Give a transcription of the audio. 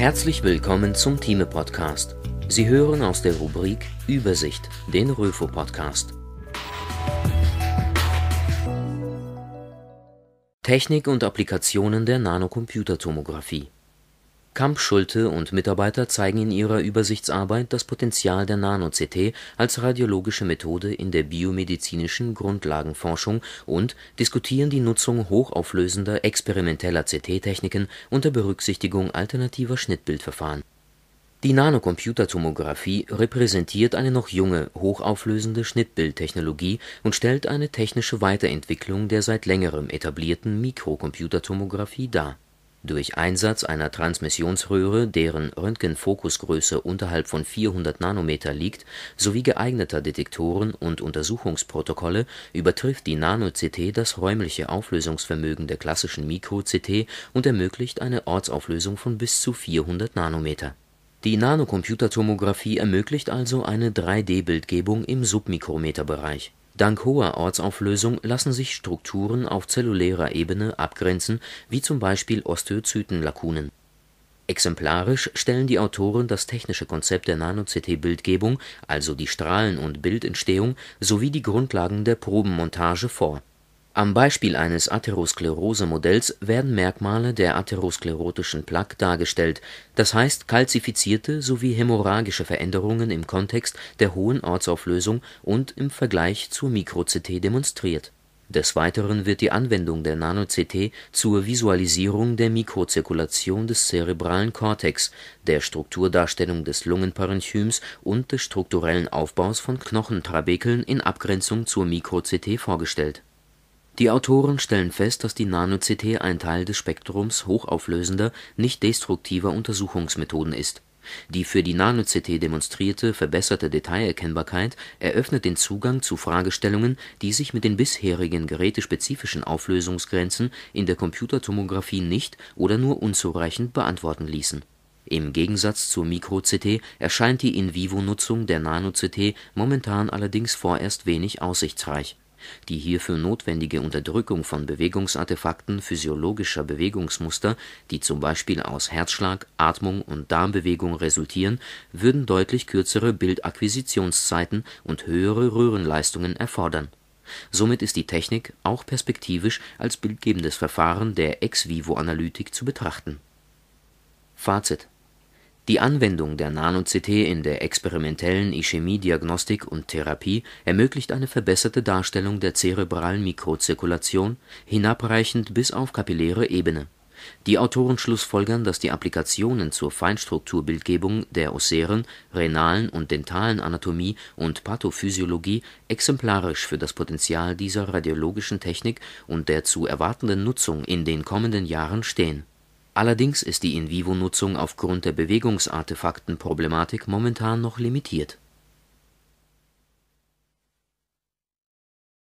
Herzlich willkommen zum Thieme Podcast. Sie hören aus der Rubrik Übersicht den Röfo Podcast. Technik und Applikationen der Nanocomputertomographie. Kamp-Schulte und Mitarbeiter zeigen in ihrer Übersichtsarbeit das Potenzial der Nano-CT als radiologische Methode in der biomedizinischen Grundlagenforschung und diskutieren die Nutzung hochauflösender experimenteller CT-Techniken unter Berücksichtigung alternativer Schnittbildverfahren. Die Nanocomputertomographie repräsentiert eine noch junge, hochauflösende Schnittbildtechnologie und stellt eine technische Weiterentwicklung der seit längerem etablierten Mikrocomputertomographie dar durch Einsatz einer Transmissionsröhre, deren Röntgenfokusgröße unterhalb von 400 Nanometer liegt, sowie geeigneter Detektoren und Untersuchungsprotokolle übertrifft die Nano-CT das räumliche Auflösungsvermögen der klassischen Mikro-CT und ermöglicht eine Ortsauflösung von bis zu 400 Nanometer. Die Nanocomputertomographie ermöglicht also eine 3D-Bildgebung im Submikrometerbereich Dank hoher Ortsauflösung lassen sich Strukturen auf zellulärer Ebene abgrenzen, wie zum Beispiel Osteozytenlakunen. Exemplarisch stellen die Autoren das technische Konzept der Nano-CT-Bildgebung, also die Strahlen und Bildentstehung, sowie die Grundlagen der Probenmontage vor am Beispiel eines Atherosklerose-Modells werden Merkmale der atherosklerotischen Plaque dargestellt, das heißt kalzifizierte sowie hämorrhagische Veränderungen im Kontext der hohen Ortsauflösung und im Vergleich zur Mikro-CT demonstriert. Des Weiteren wird die Anwendung der Nano-CT zur Visualisierung der Mikrozirkulation des zerebralen Kortex, der Strukturdarstellung des Lungenparenchyms und des strukturellen Aufbaus von Knochentrabekeln in Abgrenzung zur Mikro-CT vorgestellt die Autoren stellen fest, dass die Nano-CT ein Teil des Spektrums hochauflösender, nicht destruktiver Untersuchungsmethoden ist. Die für die Nano-CT demonstrierte verbesserte Detailerkennbarkeit eröffnet den Zugang zu Fragestellungen, die sich mit den bisherigen gerätespezifischen Auflösungsgrenzen in der Computertomographie nicht oder nur unzureichend beantworten ließen. Im Gegensatz zur Mikro-CT erscheint die In-vivo-Nutzung der Nano-CT momentan allerdings vorerst wenig aussichtsreich die hierfür notwendige Unterdrückung von Bewegungsartefakten physiologischer Bewegungsmuster, die zum Beispiel aus Herzschlag, Atmung und Darmbewegung resultieren, würden deutlich kürzere Bildakquisitionszeiten und höhere Röhrenleistungen erfordern. Somit ist die Technik auch perspektivisch als bildgebendes Verfahren der Ex-vivo-Analytik zu betrachten. Fazit die Anwendung der Nano-CT in der experimentellen Ischämie-Diagnostik und Therapie ermöglicht eine verbesserte Darstellung der zerebralen Mikrozirkulation hinabreichend bis auf kapilläre Ebene. Die Autoren schlussfolgern, dass die Applikationen zur Feinstrukturbildgebung der osseren, renalen und dentalen Anatomie und Pathophysiologie exemplarisch für das Potenzial dieser radiologischen Technik und der zu erwartenden Nutzung in den kommenden Jahren stehen Allerdings ist die In-vivo-Nutzung aufgrund der Bewegungsartefakten-Problematik momentan noch limitiert